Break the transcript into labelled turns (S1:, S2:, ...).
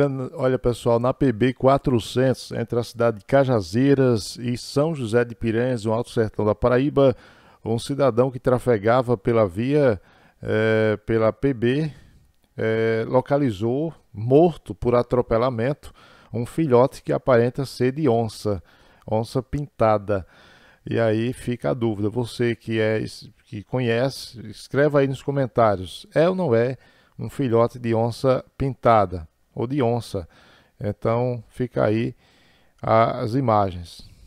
S1: olha, olha pessoal, na PB 400, entre a cidade de Cajazeiras e São José de Piranhas, no Alto Sertão da Paraíba, um cidadão que trafegava pela via, é, pela PB, é, eh, localizou, morto por atropelamento, um filhote que aparenta ser de onça, onça pintada. E aí fica a dúvida, você que é que conhece, escreva aí nos comentários, é ou não é um filhote de onça pintada? ou de onça. Então fica aí as imagens.